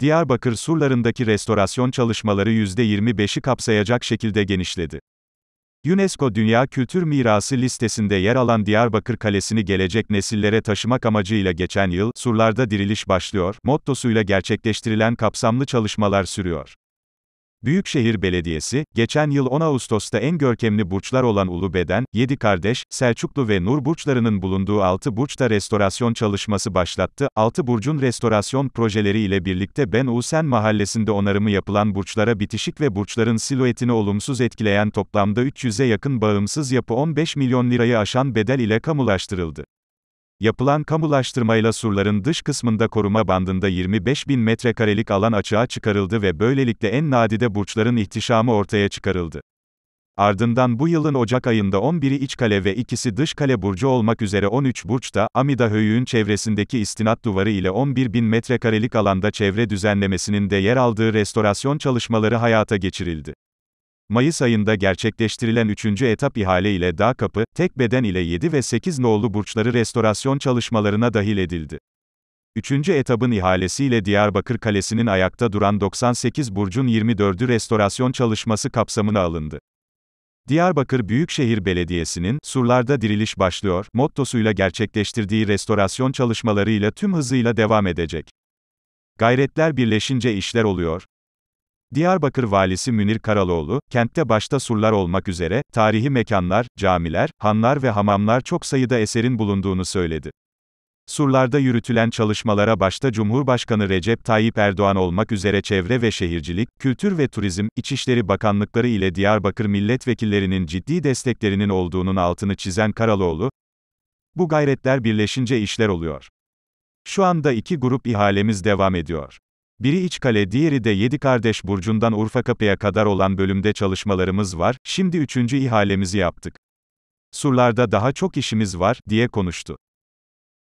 Diyarbakır surlarındaki restorasyon çalışmaları %25'i kapsayacak şekilde genişledi. UNESCO Dünya Kültür Mirası listesinde yer alan Diyarbakır Kalesi'ni gelecek nesillere taşımak amacıyla geçen yıl, Surlarda Diriliş Başlıyor, mottosuyla gerçekleştirilen kapsamlı çalışmalar sürüyor. Büyükşehir Belediyesi, geçen yıl 10 Ağustos'ta en görkemli burçlar olan Ulubeden, Yedi Kardeş, Selçuklu ve Nur burçlarının bulunduğu 6 burçta restorasyon çalışması başlattı. 6 burcun restorasyon projeleri ile birlikte Ben Usen mahallesinde onarımı yapılan burçlara bitişik ve burçların siluetini olumsuz etkileyen toplamda 300'e yakın bağımsız yapı 15 milyon lirayı aşan bedel ile kamulaştırıldı. Yapılan kamulaştırmayla surların dış kısmında koruma bandında 25 bin metrekarelik alan açığa çıkarıldı ve böylelikle en nadide burçların ihtişamı ortaya çıkarıldı. Ardından bu yılın Ocak ayında 11'i iç kale ve ikisi dış kale burcu olmak üzere 13 burçta, Amida Höyüğün çevresindeki istinat duvarı ile 11 bin metrekarelik alanda çevre düzenlemesinin de yer aldığı restorasyon çalışmaları hayata geçirildi. Mayıs ayında gerçekleştirilen 3. etap ihale ile Dağ Kapı, Tek Beden ile 7 ve 8 nolu burçları restorasyon çalışmalarına dahil edildi. Üçüncü etapın ihalesiyle Diyarbakır Kalesi'nin ayakta duran 98 burcun 24'ü restorasyon çalışması kapsamına alındı. Diyarbakır Büyükşehir Belediyesi'nin Surlarda Diriliş Başlıyor mottosuyla gerçekleştirdiği restorasyon çalışmalarıyla tüm hızıyla devam edecek. Gayretler birleşince işler oluyor, Diyarbakır Valisi Münir Karaloğlu, kentte başta surlar olmak üzere, tarihi mekanlar, camiler, hanlar ve hamamlar çok sayıda eserin bulunduğunu söyledi. Surlarda yürütülen çalışmalara başta Cumhurbaşkanı Recep Tayyip Erdoğan olmak üzere Çevre ve Şehircilik, Kültür ve Turizm, İçişleri Bakanlıkları ile Diyarbakır milletvekillerinin ciddi desteklerinin olduğunun altını çizen Karaloğlu, bu gayretler birleşince işler oluyor. Şu anda iki grup ihalemiz devam ediyor. Biri İçkale diğeri de Yedi Kardeş Burcu'ndan Urfa Kapı'ya kadar olan bölümde çalışmalarımız var, şimdi üçüncü ihalemizi yaptık. Surlarda daha çok işimiz var, diye konuştu.